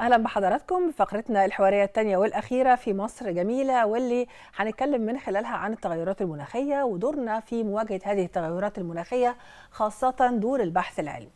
اهلا بحضراتكم فقرتنا الحواريه الثانيه والاخيره في مصر جميله واللي هنتكلم من خلالها عن التغيرات المناخيه ودورنا في مواجهه هذه التغيرات المناخيه خاصه دور البحث العلمي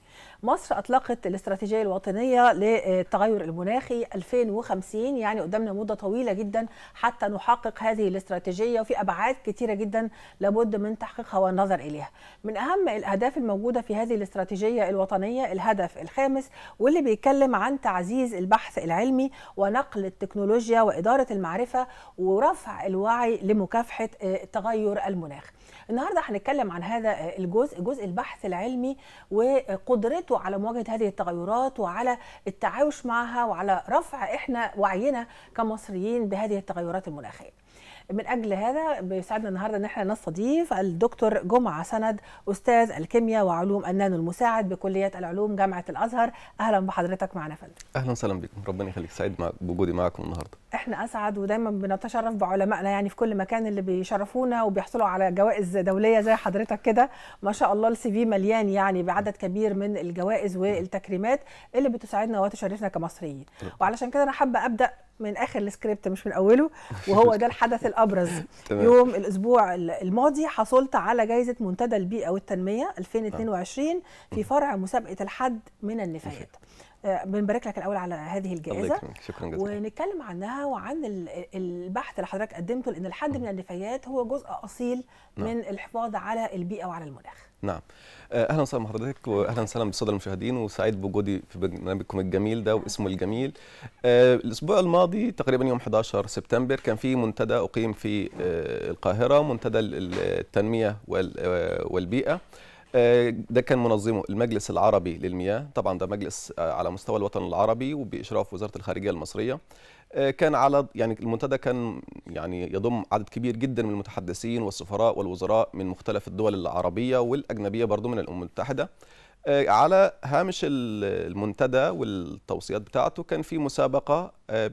مصر أطلقت الاستراتيجية الوطنية للتغير المناخي 2050 يعني قدامنا مدة طويلة جدا حتى نحقق هذه الاستراتيجية وفي أبعاد كثيره جدا لابد من تحقيقها والنظر إليها من أهم الأهداف الموجودة في هذه الاستراتيجية الوطنية الهدف الخامس واللي بيتكلم عن تعزيز البحث العلمي ونقل التكنولوجيا وإدارة المعرفة ورفع الوعي لمكافحة التغير آه، المناخي النهاردة هنتكلم عن هذا آه، الجزء جزء البحث العلمي وقدرته على مواجهه هذه التغيرات وعلى التعايش معها وعلى رفع احنا وعينا كمصريين بهذه التغيرات المناخيه من اجل هذا بيسعدنا النهارده ان احنا نستضيف الدكتور جمعه سند استاذ الكيمياء وعلوم النانو المساعد بكليه العلوم جامعه الازهر اهلا بحضرتك معنا فندم اهلا وسهلا بكم ربنا يخليك سعيد مع بوجودي معكم النهارده احنا اسعد ودايما بنتشرف بعلمائنا يعني في كل مكان اللي بيشرفونا وبيحصلوا على جوائز دوليه زي حضرتك كده ما شاء الله السي في مليان يعني بعدد كبير من الجوائز والتكريمات اللي بتسعدنا وتشرفنا كمصريين وعلشان كده انا حابه ابدا من اخر السكريبت مش من اوله وهو ده الحدث الابرز يوم الاسبوع الماضي حصلت على جائزه منتدى البيئه والتنميه 2022 في آه. فرع مسابقه الحد من النفايات آه، بنبارك لك الاول على هذه الجائزه شكرا جزيلا ونتكلم عنها وعن البحث اللي حضرتك قدمته لان الحد من النفايات هو جزء اصيل نعم. من الحفاظ على البيئه وعلى المناخ نعم آه، اهلا وسهلا بحضرتك واهلا وسهلا بالساده المشاهدين وسعيد بوجودي في برنامجكم الجميل ده واسمه الجميل آه، الاسبوع الماضي تقريبا يوم 11 سبتمبر كان في منتدى اقيم في آه، القاهره منتدى التنميه والبيئه ده كان منظمه المجلس العربي للمياه طبعا ده مجلس على مستوى الوطن العربي وباشراف وزاره الخارجيه المصريه آه، كان على يعني المنتدى كان يعني يضم عدد كبير جدا من المتحدثين والسفراء والوزراء من مختلف الدول العربيه والاجنبيه برضو من الامم المتحده آه، على هامش المنتدى والتوصيات بتاعته كان في مسابقه آه،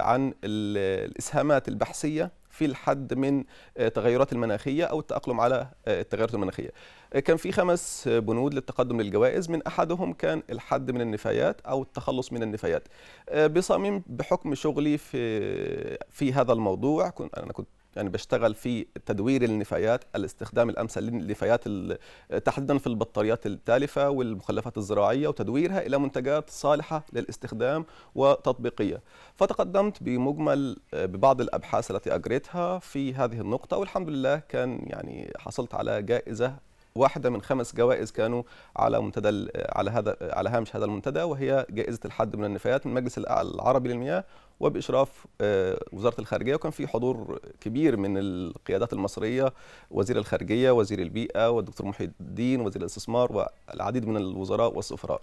عن الاسهامات البحثيه في الحد من التغيرات المناخيه او التاقلم على التغيرات المناخيه كان في خمس بنود للتقدم للجوائز من احدهم كان الحد من النفايات او التخلص من النفايات آه، بصميم بحكم شغلي في في هذا الموضوع كنت انا كنت يعني بشتغل في تدوير النفايات الاستخدام الامثل للنفايات تحديدا في البطاريات التالفه والمخلفات الزراعيه وتدويرها الى منتجات صالحه للاستخدام وتطبيقيه فتقدمت بمجمل آه، ببعض الابحاث التي اجريتها في هذه النقطه والحمد لله كان يعني حصلت على جائزه واحده من خمس جوائز كانوا على منتدى على هذا على هامش هذا المنتدى وهي جائزه الحد من النفايات من المجلس العربي للمياه وباشراف آه، وزاره الخارجيه وكان في حضور كبير من القيادات المصريه وزير الخارجيه وزير البيئه والدكتور محي الدين وزير الاستثمار والعديد من الوزراء والسفراء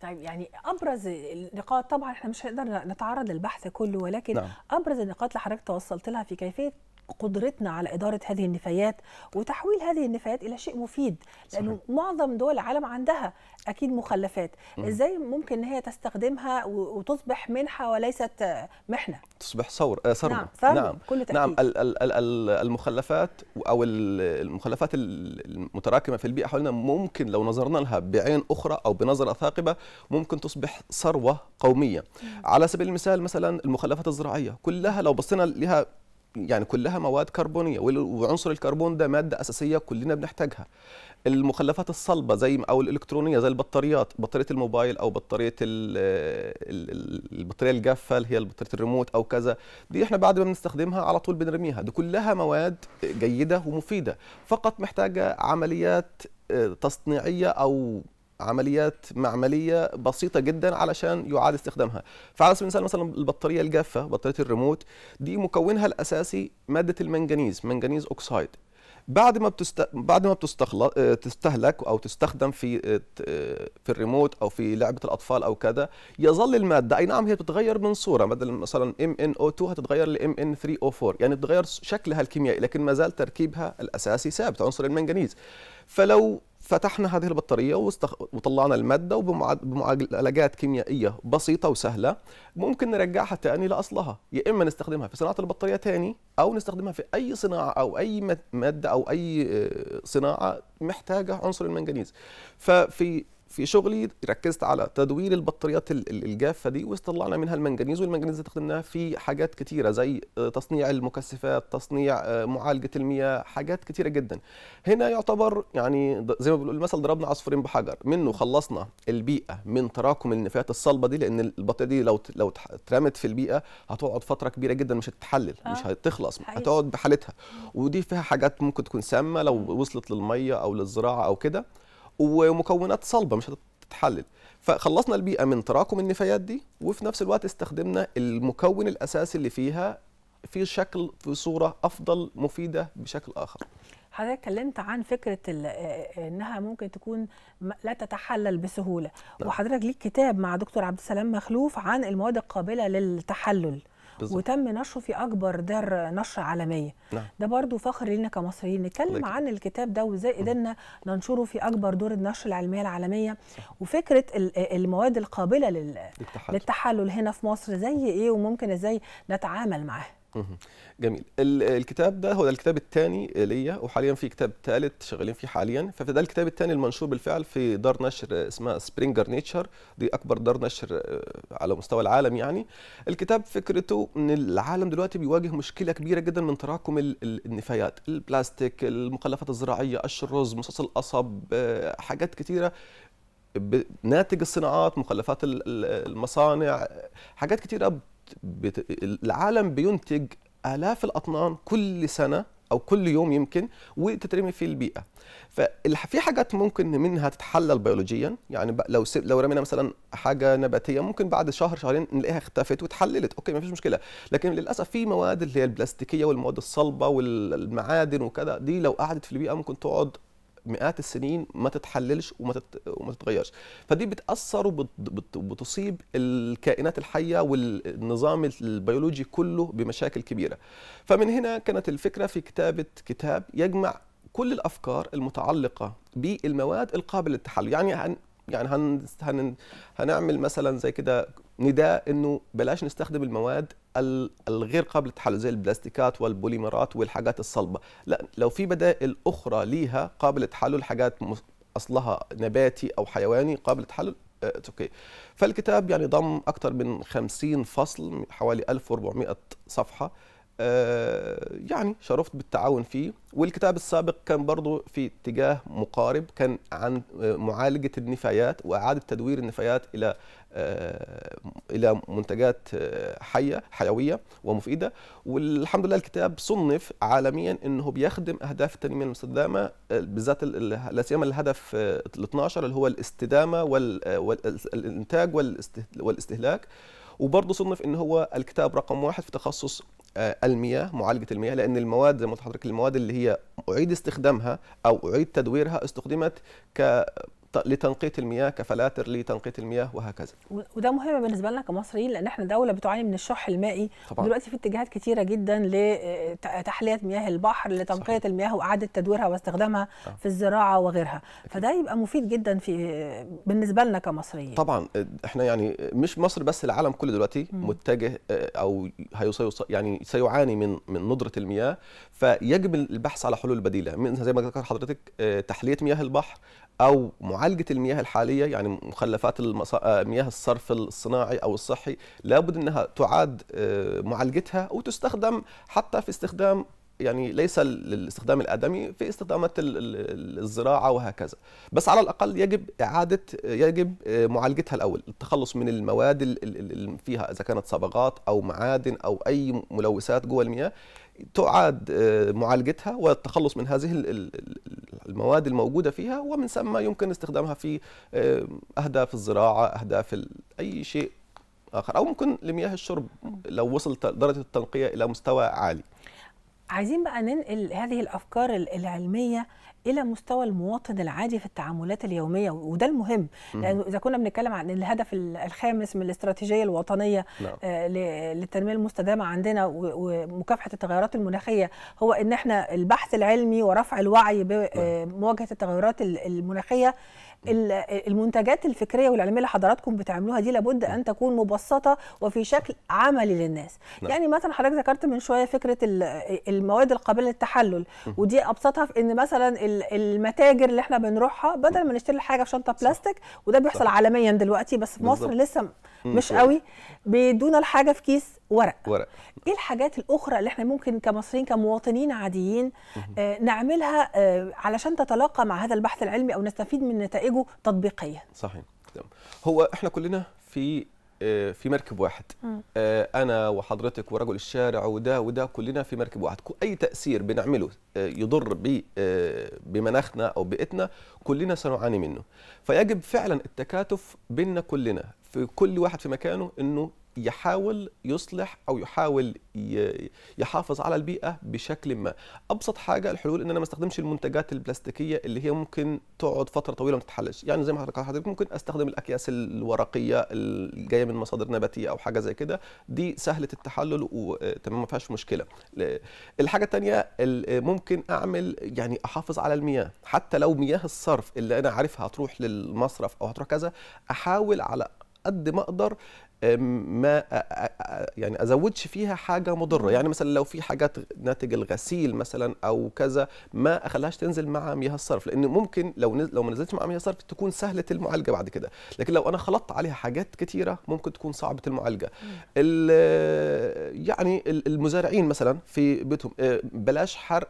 طيب يعني ابرز النقاط طبعا احنا مش هنقدر نتعرض للبحث كله ولكن نعم. ابرز النقاط اللي حضرتك توصلت لها في كيفيه قدرتنا على إدارة هذه النفايات وتحويل هذه النفايات إلى شيء مفيد لأنه صحيح. معظم دول العالم عندها أكيد مخلفات مم. إزاي ممكن إن هي تستخدمها وتصبح منحة وليست محنة تصبح ثور ثروة آه، نعم, ثروة. نعم. كل تأكيد. نعم ال ال ال المخلفات أو المخلفات المتراكمة في البيئة حولنا ممكن لو نظرنا لها بعين أخرى أو بنظرة ثاقبة ممكن تصبح ثروة قومية مم. على سبيل المثال مثلا المخلفات الزراعية كلها لو بصينا لها يعني كلها مواد كربونيه وعنصر الكربون ده ماده اساسيه كلنا بنحتاجها المخلفات الصلبه زي او الالكترونيه زي البطاريات بطاريه الموبايل او بطاريه البطاريه الجافه اللي هي بطاريه الريموت او كذا دي احنا بعد ما بنستخدمها على طول بنرميها دي كلها مواد جيده ومفيده فقط محتاجه عمليات آه، تصنيعيه او عمليات معمليه بسيطه جدا علشان يعاد استخدامها فعلى سبيل المثال مثلا البطاريه الجافه بطاريه الريموت دي مكونها الاساسي ماده المنجنيز منجنيز اوكسايد بعد ما بتست... بعد ما بتستخل... آه، تستهلك او تستخدم في آه، آه، في الريموت او في لعبه الاطفال او كذا يظل الماده اي نعم هي بتتغير من صوره بدل مثلا ام ان او 2 هتتغير لام ان 3 او 4 يعني بتتغير شكلها الكيميائي لكن ما زال تركيبها الاساسي ثابت عنصر المنجنيز فلو فتحنا هذه البطارية واستخ... وطلعنا المادة وبمعالجات كيميائية بسيطة وسهلة ممكن نرجعها تاني لأصلها يا إما نستخدمها في صناعة البطارية تاني أو نستخدمها في أي صناعة أو أي مادة أو أي آه، صناعة محتاجة عنصر المنجنيز ففي في شغلي ركزت على تدوير البطاريات الجافه دي واستطلعنا منها المنجنيز والمنجنيز استخدمناها في حاجات كتيره زي آه، تصنيع المكثفات تصنيع آه، معالجه المياه حاجات كتيره جدا هنا يعتبر يعني زي ما بنقول المثل ضربنا عصفورين بحجر منه خلصنا البيئه من تراكم النفايات الصلبه دي لان البطاريه دي لو لو اترمت في البيئه هتقعد فتره كبيره جدا مش هتتحلل مش آه، هتخلص هتقعد بحالتها ودي فيها حاجات ممكن تكون سامه لو وصلت للميه او للزراعه او كده ومكونات صلبه مش هتتحلل فخلصنا البيئه من تراكم النفايات دي وفي نفس الوقت استخدمنا المكون الاساسي اللي فيها في شكل في صوره افضل مفيده بشكل اخر حضرتك اتكلمت عن فكره آه، آه، انها ممكن تكون لا تتحلل بسهوله نعم. وحضرتك ليك كتاب مع دكتور عبد السلام مخلوف عن المواد القابله للتحلل بالزبط. وتم نشره في اكبر دار نشر عالميه نعم. ده برضو فخر لينا كمصريين نتكلم لك. عن الكتاب ده وازاي قدرنا ننشره في اكبر دور النشر العلميه العالميه صح. وفكره المواد القابله لل... للتحلل. للتحلل هنا في مصر زي ايه وممكن ازاي نتعامل معاها جميل الكتاب ده هو ده الكتاب الثاني ليا وحاليا في كتاب ثالث شغالين فيه حاليا فده الكتاب الثاني المنشور بالفعل في دار نشر اسمها سبرينجر نيتشر دي اكبر دار نشر آه، على مستوى العالم يعني الكتاب فكرته ان العالم دلوقتي بيواجه مشكله كبيره جدا من تراكم النفايات البلاستيك المخلفات الزراعيه الشرز الرز مصاص القصب آه، حاجات كتيره ناتج الصناعات مخلفات المصانع آه، حاجات كتيره بت... العالم بينتج آلاف الأطنان كل سنة أو كل يوم يمكن وتترمي في البيئة ففي حاجات ممكن منها تتحلل بيولوجيا يعني لو س... لو رمينا مثلا حاجة نباتية ممكن بعد شهر شهرين نلاقيها اختفت وتحللت أوكي ما فيش مشكلة لكن للأسف في مواد اللي هي البلاستيكية والمواد الصلبة والمعادن وكذا دي لو قعدت في البيئة ممكن تقعد مئات السنين ما تتحللش وما, وما تتغيرش فدي بتاثر وبتصيب الكائنات الحيه والنظام البيولوجي كله بمشاكل كبيره فمن هنا كانت الفكره في كتابه كتاب يجمع كل الافكار المتعلقه بالمواد القابله للتحلل يعني يعني هن هن هنعمل مثلا زي كده نداء انه بلاش نستخدم المواد الغير قابله للتحلل زي البلاستيكات والبوليمرات والحاجات الصلبه لا لو في بدائل اخرى ليها قابله للتحلل حاجات اصلها نباتي او حيواني قابل للتحلل اوكي آه، فالكتاب يعني ضم اكثر من 50 فصل حوالي 1400 صفحه آه، يعني شرفت بالتعاون فيه والكتاب السابق كان برضه في اتجاه مقارب كان عن معالجة النفايات وإعادة تدوير النفايات إلى آه، إلى منتجات آه، حية حيوية ومفيدة والحمد لله الكتاب صنف عالميا أنه بيخدم أهداف التنمية المستدامة بالذات لا سيما الهدف ال 12 اللي هو الاستدامة والإنتاج والاستهلاك وبرضه صنف ان هو الكتاب رقم واحد في تخصص آه، المياه معالجه المياه لان المواد زي ما المواد اللي هي اعيد استخدامها او اعيد تدويرها استخدمت ك لتنقيه المياه كفلاتر لتنقيه المياه وهكذا وده مهم بالنسبه لنا كمصريين لان احنا دوله بتعاني من الشح المائي طبعا. ودلوقتي في اتجاهات كثيره جدا لتحليه مياه البحر لتنقيه صحيح. المياه واعاده تدويرها واستخدامها آه. في الزراعه وغيرها أكيد. فده يبقى مفيد جدا في بالنسبه لنا كمصريين طبعا احنا يعني مش مصر بس العالم كله دلوقتي م. متجه آه، او يعني سيعاني من من ندره المياه فيجب البحث على حلول بديله منها زي ما ذكر حضرتك آه، تحليه مياه البحر او معالجه المياه الحاليه يعني مخلفات المصا... آه، مياه الصرف الصناعي او الصحي لابد انها تعاد آه، معالجتها وتستخدم حتى في استخدام يعني ليس الاستخدام الادمي في استخدامات الزراعه وهكذا بس على الاقل يجب اعاده آه، يجب معالجتها الاول التخلص من المواد اللي فيها اذا كانت صبغات او معادن او اي ملوثات جوه المياه تعاد معالجتها والتخلص من هذه المواد الموجوده فيها ومن ثم يمكن استخدامها في آه، اهداف الزراعه اهداف اي شيء اخر او ممكن لمياه الشرب لو وصلت درجه التنقيه الى مستوى عالي عايزين بقى ننقل هذه الافكار العلميه الى مستوى المواطن العادي في التعاملات اليوميه وده المهم لانه اذا كنا بنتكلم عن الهدف الخامس من الاستراتيجيه الوطنيه نعم. آه، لا. للتنميه المستدامه عندنا ومكافحه التغيرات المناخيه هو ان احنا البحث العلمي ورفع الوعي بمواجهه نعم. آه، التغيرات المناخيه المنتجات الفكريه والعلميه اللي حضراتكم بتعملوها دي لابد ان تكون مبسطه وفي شكل عملي للناس نعم. يعني مثلا حضرتك ذكرت من شويه فكره المواد القابله للتحلل ودي ابسطها في ان مثلا المتاجر اللي احنا بنروحها بدل ما نشتري الحاجه في شنطه بلاستيك وده بيحصل صح. عالميا دلوقتي بس في مصر لسه مش قوي بيدونا الحاجه في كيس ورق ورق ايه الحاجات الاخرى اللي احنا ممكن كمصريين كمواطنين عاديين آه نعملها آه علشان تتلاقى مع هذا البحث العلمي او نستفيد من نتائجه تطبيقيا صحيح هو احنا كلنا في آه، في مركب واحد آه، انا وحضرتك ورجل الشارع وده وده كلنا في مركب واحد اي تاثير بنعمله آه، يضر بمناخنا او بيئتنا كلنا سنعاني منه فيجب فعلا التكاتف بيننا كلنا في كل واحد في مكانه انه يحاول يصلح او يحاول يحافظ على البيئه بشكل ما ابسط حاجه الحلول ان انا ما استخدمش المنتجات البلاستيكيه اللي هي ممكن تقعد فتره طويله ما تتحلش يعني زي ما حضرتك ممكن استخدم الاكياس الورقيه الجايه من مصادر نباتيه او حاجه زي كده دي سهله التحلل وتمام ما فيهاش مشكله الحاجه الثانيه ممكن اعمل يعني احافظ على المياه حتى لو مياه الصرف اللي انا عارفها هتروح للمصرف او هتروح كذا احاول على قد ما اقدر ما يعني ازودش فيها حاجه مضره يعني مثلا لو في حاجات ناتج الغسيل مثلا او كذا ما اخليهاش تنزل مع مياه الصرف لان ممكن لو نزل لو ما نزلتش مع مياه الصرف تكون سهله المعالجه بعد كده لكن لو انا خلطت عليها حاجات كثيره ممكن تكون صعبه المعالجه يعني المزارعين مثلا في بيتهم بلاش حرق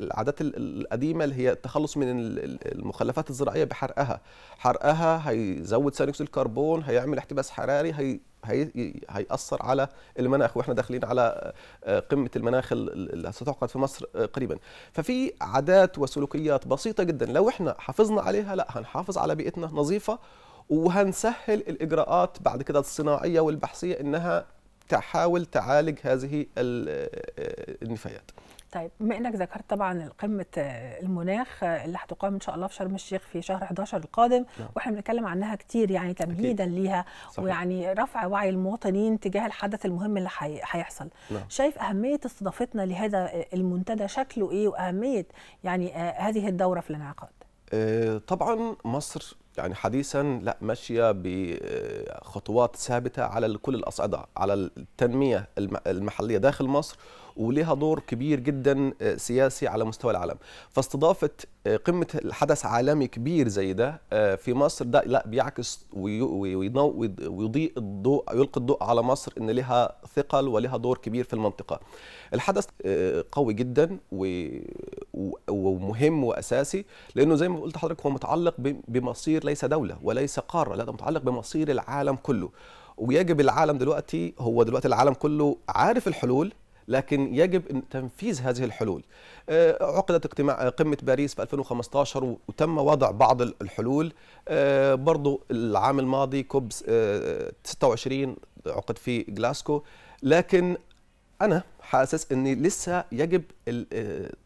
العادات القديمه اللي هي التخلص من المخلفات الزراعيه بحرقها حرقها هيزود ثاني اكسيد الكربون هيعمل احتباس حراري هي هيأثر على المناخ واحنا داخلين على آه، قمه المناخ اللي ستعقد في مصر آه، قريبا ففي عادات وسلوكيات بسيطه جدا لو احنا حافظنا عليها لا هنحافظ على بيئتنا نظيفه وهنسهل الاجراءات بعد كده الصناعيه والبحثيه انها تحاول تعالج هذه آه، النفايات طيب بما انك ذكرت طبعا قمه آه، المناخ آه، اللي هتقام ان شاء الله في شرم الشيخ في شهر 11 القادم نعم. واحنا بنتكلم عنها كتير يعني تمهيدا ليها صحيح. ويعني رفع وعي المواطنين تجاه الحدث المهم اللي هيحصل نعم. شايف اهميه استضافتنا لهذا آه، المنتدى شكله ايه واهميه يعني هذه الدوره في الانعقاد طبعا مصر يعني حديثا لا ماشيه بخطوات ثابته على كل الاصعده على التنميه المحليه داخل مصر ولها دور كبير جدا آه، سياسي على مستوى العالم فاستضافه آه، قمه الحدث عالمي كبير زي ده آه، في مصر ده لا بيعكس ويضيء الضوء يلقي الضوء على مصر ان لها ثقل ولها دور كبير في المنطقه الحدث قوي جدا ومهم واساسي لانه زي ما قلت حضرتك هو متعلق بمصير ليس دوله وليس قاره لا ده متعلق بمصير العالم كله ويجب العالم دلوقتي هو دلوقتي العالم كله عارف الحلول لكن يجب تنفيذ هذه الحلول آه، عقدت اجتماع قمة باريس في 2015 وتم وضع بعض الحلول آه، برضو العام الماضي كوب 26 آه، عقد في جلاسكو لكن أنا حاسس أني لسه يجب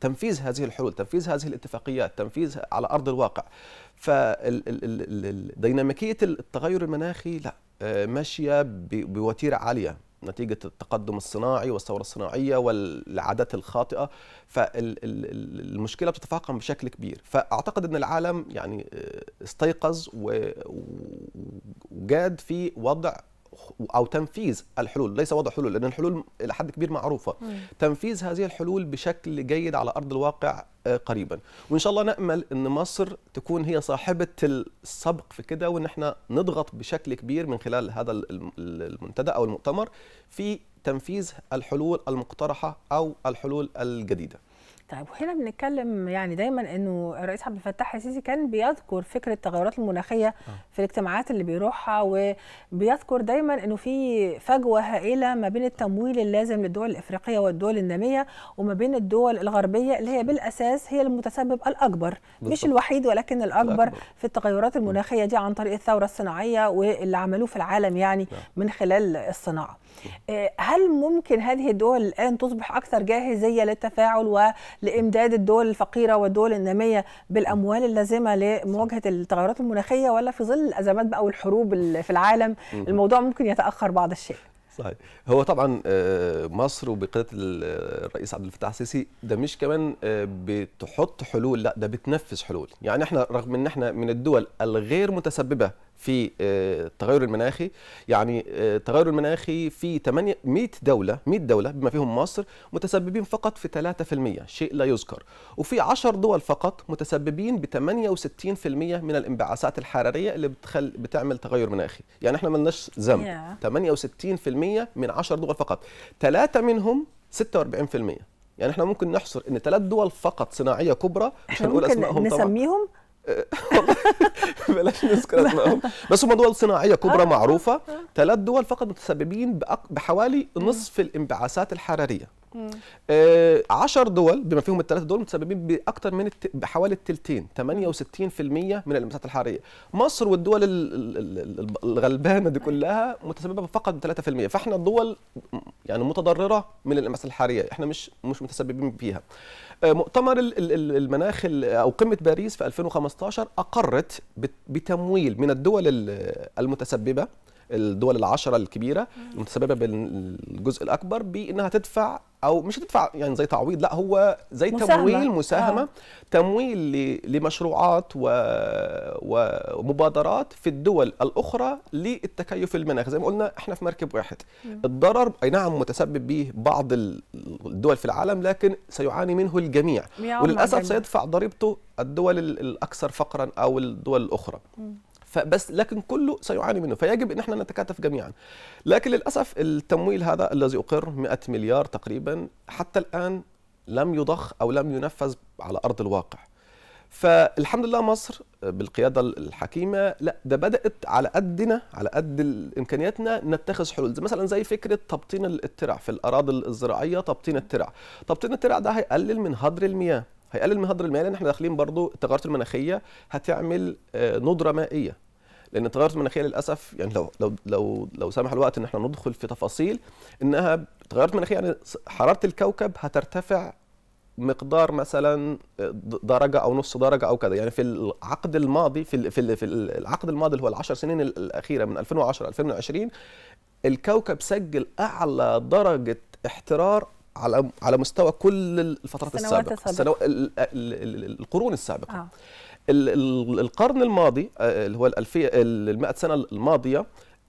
تنفيذ هذه الحلول تنفيذ هذه الاتفاقيات تنفيذ على أرض الواقع فديناميكية التغير المناخي لا ماشية بوتيرة عالية نتيجه التقدم الصناعي والثوره الصناعيه والعادات الخاطئه فالمشكله بتتفاقم بشكل كبير فاعتقد ان العالم يعني آه، استيقظ وجاد في وضع او تنفيذ الحلول ليس وضع حلول لان الحلول الى حد كبير معروفه مم. تنفيذ هذه الحلول بشكل جيد على ارض الواقع آه، قريبا وان شاء الله نامل ان مصر تكون هي صاحبه السبق في كده وان احنا نضغط بشكل كبير من خلال هذا المنتدى او المؤتمر في تنفيذ الحلول المقترحه او الحلول الجديده طيب وهنا بنتكلم يعني دايما انه الرئيس عبد الفتاح السيسي كان بيذكر فكره التغيرات المناخيه آه. في الاجتماعات اللي بيروحها وبيذكر دايما انه في فجوه هائله ما بين التمويل اللازم للدول الافريقيه والدول الناميه وما بين الدول الغربيه اللي هي بالاساس هي المتسبب الاكبر بالضبط. مش الوحيد ولكن الأكبر, الاكبر في التغيرات المناخيه دي عن طريق الثوره الصناعيه واللي عملوه في العالم يعني من خلال الصناعه آه، هل ممكن هذه الدول الان تصبح اكثر جاهزيه للتفاعل و لامداد الدول الفقيره والدول الناميه بالاموال اللازمه لمواجهه التغيرات المناخيه ولا في ظل الازمات بقى والحروب في العالم الموضوع ممكن يتاخر بعض الشيء صحيح هو طبعا آه، مصر وبقياده الرئيس عبد الفتاح السيسي ده مش كمان آه، بتحط حلول لا ده بتنفذ حلول يعني احنا رغم ان احنا من الدول الغير متسببه في التغير آه، المناخي يعني التغير آه، المناخي في 800 100 دولة 100 دولة بما فيهم مصر متسببين فقط في 3% شيء لا يذكر وفي 10 دول فقط متسببين ب 68% من الانبعاثات الحرارية اللي بتخل بتعمل تغير مناخي يعني احنا ما لناش ذنب 68% من 10 دول فقط ثلاثة منهم 46% يعني احنا ممكن نحصر ان ثلاث دول فقط صناعيه كبرى عشان نقول اسمائهم نسميهم بلاش نذكر اسمائهم بس هم دول صناعيه كبرى آه. معروفه ثلاث دول فقط متسببين بحوالي نصف الانبعاثات الحراريه آه 10 دول بما فيهم الثلاثه دول متسببين باكثر من الت... بحوالي الثلثين 68% من اللمسات الحراريه مصر والدول الغلبانه دي كلها متسببه فقط ب 3% فاحنا الدول يعني متضرره من اللمسات الحراريه احنا مش مش متسببين فيها آه مؤتمر المناخ او قمه باريس في 2015 اقرت بتمويل من الدول المتسببه الدول العشرة الكبيرة المتسببة بالجزء الأكبر بأنها تدفع او مش هتدفع يعني زي تعويض لا هو زي مساهمة. تمويل آه. مساهمه آه. تمويل لمشروعات و... ومبادرات في الدول الاخرى للتكيف المناخ زي ما قلنا احنا في مركب واحد مم. الضرر اي نعم متسبب به بعض الدول في العالم لكن سيعاني منه الجميع وللاسف سيدفع ضريبته الدول الاكثر فقرا او الدول الاخرى مم. فبس لكن كله سيعاني منه فيجب ان احنا نتكاتف جميعا لكن للاسف التمويل هذا الذي اقر 100 مليار تقريبا حتى الان لم يضخ او لم ينفذ على ارض الواقع فالحمد لله مصر بالقياده الحكيمه لا ده بدات على قدنا على قد امكانياتنا نتخذ حلول مثلا زي فكره تبطين الترع في الاراضي الزراعيه تبطين الترع تبطين الترع ده هيقلل من هدر المياه هيقلل من هدر المياه لان احنا داخلين برضو التغيرات المناخيه هتعمل آه، ندره مائيه لان التغيرات المناخيه للاسف يعني لو لو لو لو سمح الوقت ان احنا ندخل في تفاصيل انها التغيرات المناخيه يعني حراره الكوكب هترتفع مقدار مثلا آه، درجه او نص درجه او كذا يعني في العقد الماضي في في في العقد الماضي اللي هو ال10 سنين الاخيره من 2010 2020 الكوكب سجل اعلى درجه احترار على على مستوى كل الفترات السابقه السنو... القرون السابقه آه. القرن الماضي آه، اللي هو الألفية ال100 سنه الماضيه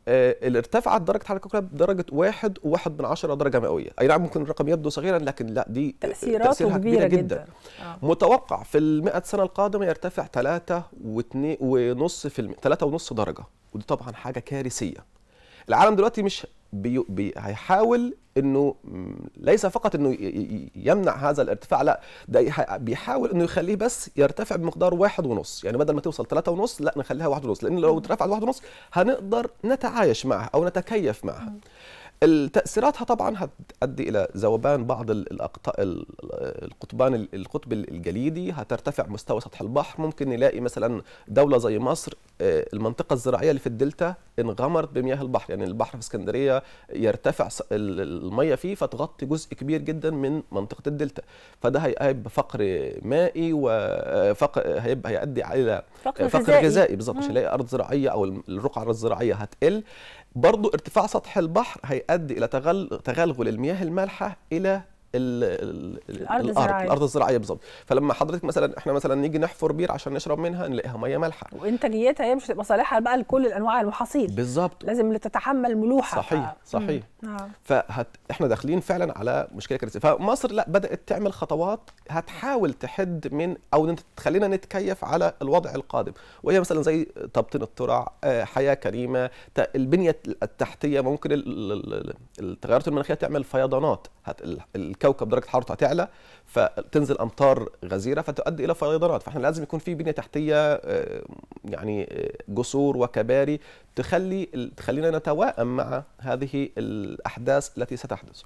آه، اللي ارتفعت درجه حراره الكوكب درجه واحد وواحد من عشرة درجه مئويه اي نعم ممكن الرقم يبدو صغيرا لكن لا دي تاثيراته كبيره, كبيرة جدا, جدا. آه. متوقع في ال100 سنه القادمه يرتفع ثلاثة ونص في الم... ثلاثه ونص درجه ودي طبعا حاجه كارثيه العالم دلوقتي مش بي... بي... هيحاول انه ليس فقط انه يمنع هذا الارتفاع لا ده بيحاول انه يخليه بس يرتفع بمقدار واحد ونص يعني بدل ما توصل ثلاثة ونص لا نخليها واحد ونص لان لو اترفعت واحد ونص هنقدر نتعايش معها او نتكيف معها تأثيراتها طبعا هتؤدي إلى ذوبان بعض القطبان القطب الجليدي هترتفع مستوى سطح البحر ممكن نلاقي مثلا دولة زي مصر آه، المنطقة الزراعية اللي في الدلتا انغمرت بمياه البحر يعني البحر في اسكندرية يرتفع المية فيه فتغطي جزء كبير جدا من منطقة الدلتا فده هيبقى فقر مائي وفقر آه، هيبقى هيؤدي إلى فقر, فقر غذائي بالظبط مش هنلاقي أرض زراعية أو الرقعة الزراعية هتقل برضو ارتفاع سطح البحر هيؤدي إلى تغلغل المياه المالحة إلى ال ال الارض الزراعية. الارض الزراعيه بالظبط فلما حضرتك مثلا احنا مثلا نيجي نحفر بير عشان نشرب منها نلاقيها ميه مالحه وانتاجيتها هي مش هتبقى صالحه بقى لكل انواع المحاصيل بالظبط لازم اللي تتحمل ملوحه صحيح ف... صحيح آه. فهت... داخلين فعلا على مشكله كارثيه فمصر لا بدات تعمل خطوات هتحاول تحد من او تخلينا نتكيف على الوضع القادم وهي مثلا زي تبطين الترع آه، حياه كريمه البنيه التحتيه ممكن التغيرات المناخيه تعمل فيضانات هت... الكوكب درجه حرارته هتعلى فتنزل امطار غزيره فتؤدي الى فيضانات فاحنا لازم يكون في بنيه تحتيه آه، يعني آه، جسور وكباري تخلي تخلينا نتوائم مع هذه الاحداث التي ستحدث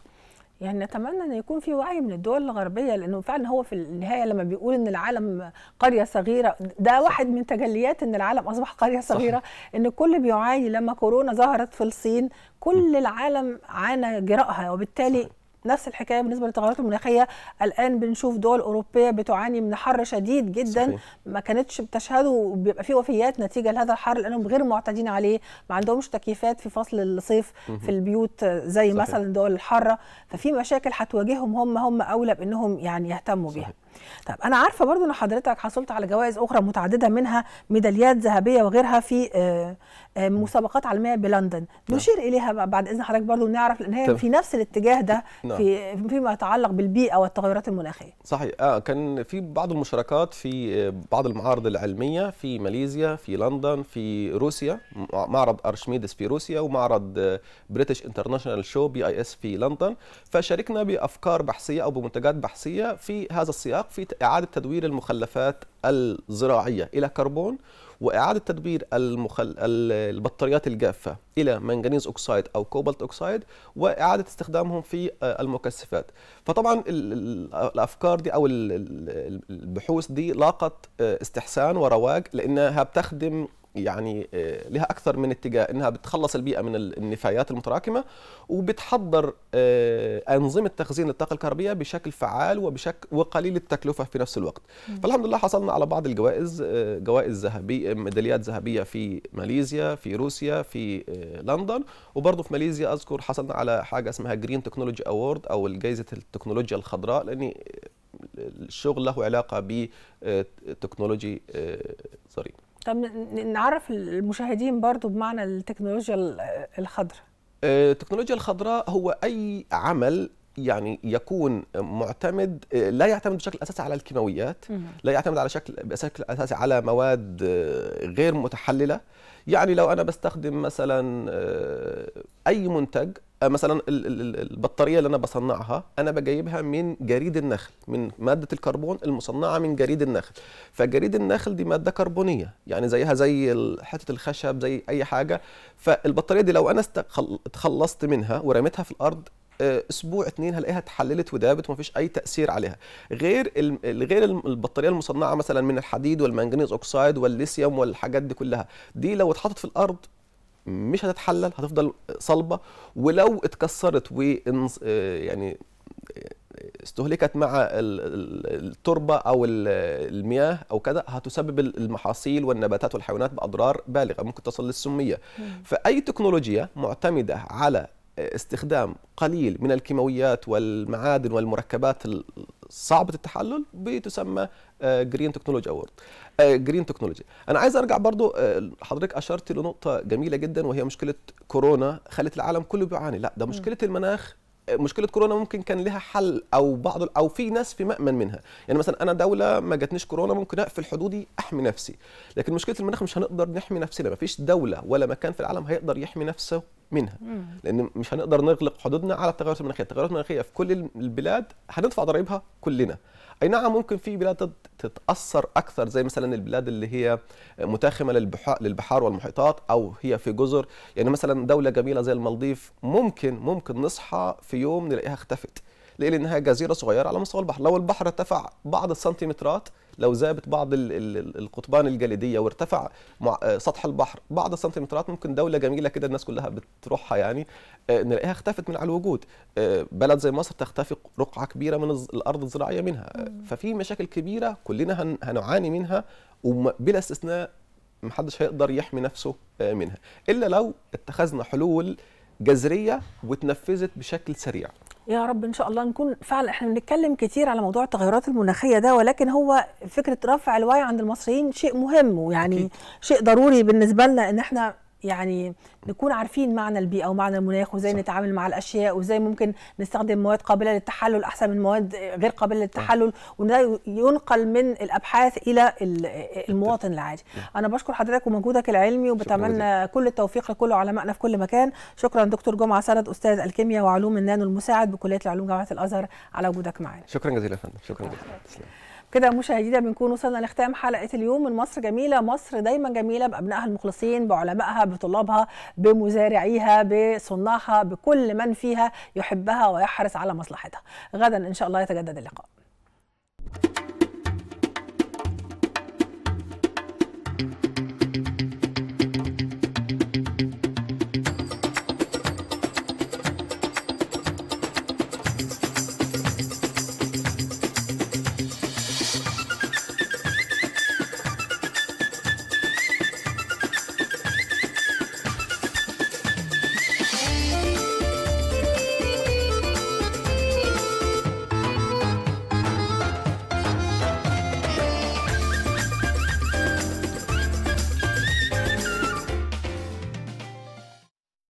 يعني نتمنى ان يكون في وعي من الدول الغربيه لانه فعلا هو في النهايه لما بيقول ان العالم قريه صغيره ده واحد من تجليات ان العالم اصبح قريه صغيره صح. ان الكل بيعاني لما كورونا ظهرت في الصين كل العالم عانى جراءها وبالتالي نفس الحكايه بالنسبه للتغيرات المناخيه الان بنشوف دول اوروبيه بتعاني من حر شديد جدا صحيح. ما كانتش بتشهده وبيبقى في وفيات نتيجه لهذا الحر لانهم غير معتادين عليه ما عندهمش تكييفات في فصل الصيف في البيوت زي صحيح. مثلا الدول الحاره ففي مشاكل هتواجههم هم هم اولى بانهم يعني يهتموا بيها طب انا عارفه برضو ان حضرتك حصلت على جوائز اخرى متعدده منها ميداليات ذهبيه وغيرها في آه، آه، مسابقات عالميه بلندن نعم. نشير اليها بعد اذن حضرتك برضو نعرف لان هي في نفس الاتجاه ده نعم. في فيما يتعلق بالبيئه والتغيرات المناخيه صحيح اه كان في بعض المشاركات في آه، بعض المعارض العلميه في ماليزيا في لندن في روسيا معرض ارشميدس في روسيا ومعرض بريتش انترناشونال شو بي اي اس في لندن فشاركنا بافكار بحثيه او بمنتجات بحثيه في هذا السياق تتعلق في إعادة تدوير المخلفات الزراعية إلى كربون وإعادة تدوير المخل... البطاريات الجافة إلى منغنيز أكسيد أو كوبالت أكسيد وإعادة استخدامهم في آه، المكثفات فطبعا الأفكار دي أو البحوث دي لاقت آه، استحسان ورواج لأنها بتخدم يعني آه، لها اكثر من اتجاه انها بتخلص البيئه من النفايات المتراكمه وبتحضر آه، انظمه تخزين الطاقه الكهربيه بشكل فعال وبشكل وقليل التكلفه في نفس الوقت مم. فالحمد لله حصلنا على بعض الجوائز آه، جوائز ذهبيه ميداليات ذهبيه في ماليزيا في روسيا في لندن وبرضه في ماليزيا اذكر حصلنا على حاجه اسمها جرين تكنولوجي اوورد او جائزه التكنولوجيا الخضراء لان الشغل له علاقه بتكنولوجي طب نعرف المشاهدين برضو بمعنى التكنولوجيا الخضراء آه، التكنولوجيا الخضراء هو اي عمل يعني يكون معتمد لا يعتمد بشكل اساسي على الكيماويات لا يعتمد على شكل بشكل اساسي على مواد آه، غير متحلله يعني لو انا بستخدم مثلا آه، اي منتج آه، مثلا البطاريه اللي انا بصنعها انا بجيبها من جريد النخل من ماده الكربون المصنعه من جريد النخل فجريد النخل دي ماده كربونيه يعني زيها زي حته الخشب زي اي حاجه فالبطاريه دي لو انا اتخلصت منها ورميتها في الارض آه، اسبوع اتنين هلاقيها اتحللت ودابت ومفيش اي تاثير عليها غير غير البطاريه المصنعه مثلا من الحديد والمنجنيز اوكسايد والليثيوم والحاجات دي كلها دي لو اتحطت في الارض مش هتتحلل هتفضل صلبه ولو اتكسرت و آه، يعني آه، استهلكت مع التربه او المياه او كذا هتسبب المحاصيل والنباتات والحيوانات باضرار بالغه ممكن تصل للسميه فاي تكنولوجيا معتمده على استخدام قليل من الكيماويات والمعادن والمركبات صعبه التحلل بتسمى جرين تكنولوجي اوورد جرين تكنولوجي انا عايز ارجع برضو آه، حضرتك اشرت لنقطه جميله جدا وهي مشكله كورونا خلت العالم كله بيعاني لا ده مشكله المناخ آه، مشكله كورونا ممكن كان لها حل او بعض او في ناس في مامن منها يعني مثلا انا دوله ما جاتنيش كورونا ممكن اقفل حدودي احمي نفسي لكن مشكله المناخ مش هنقدر نحمي نفسنا ما فيش دوله ولا مكان في العالم هيقدر يحمي نفسه منها لان مش هنقدر نغلق حدودنا على التغيرات المناخيه التغيرات المناخيه في كل البلاد هندفع ضرائبها كلنا اي نعم ممكن في بلاد تتاثر اكثر زي مثلا البلاد اللي هي متاخمه للبحار والمحيطات او هي في جزر يعني مثلا دوله جميله زي المالديف ممكن ممكن نصحى في يوم نلاقيها اختفت ليه لانها جزيره صغيره على مستوى البحر لو البحر ارتفع بعض السنتيمترات لو ذابت بعض القطبان الجليديه وارتفع آه، سطح البحر بعض السنتيمترات ممكن دوله جميله كده الناس كلها بتروحها يعني آه، نلاقيها اختفت من على الوجود آه، بلد زي مصر تختفي رقعه كبيره من الارض الزراعيه منها ففي مشاكل كبيره كلنا هنعاني منها وبلا استثناء محدش هيقدر يحمي نفسه منها الا لو اتخذنا حلول جذريه وتنفذت بشكل سريع يا رب ان شاء الله نكون فعلا احنا بنتكلم كتير على موضوع التغيرات المناخيه ده ولكن هو فكره رفع الوعي عند المصريين شيء مهم ويعني شيء ضروري بالنسبه لنا ان احنا يعني نكون عارفين معنى البيئه ومعنى المناخ وازاي نتعامل مع الاشياء وازاي ممكن نستخدم مواد قابله للتحلل احسن من مواد غير قابله للتحلل وده ينقل من الابحاث الى المواطن العادي انا بشكر حضرتك ومجهودك العلمي وبتمنى كل التوفيق لكل علمائنا في كل مكان شكرا دكتور جمعه سند استاذ الكيمياء وعلوم النانو المساعد بكليه العلوم جامعه الازهر على وجودك معنا شكرا جزيلا يا فندم شكرا جزيلا كده مشاهدينا بنكون وصلنا لختام حلقه اليوم من مصر جميله مصر دايما جميله بابنائها المخلصين بعلمائها بطلابها بمزارعيها بصناعها بكل من فيها يحبها ويحرص على مصلحتها غدا ان شاء الله يتجدد اللقاء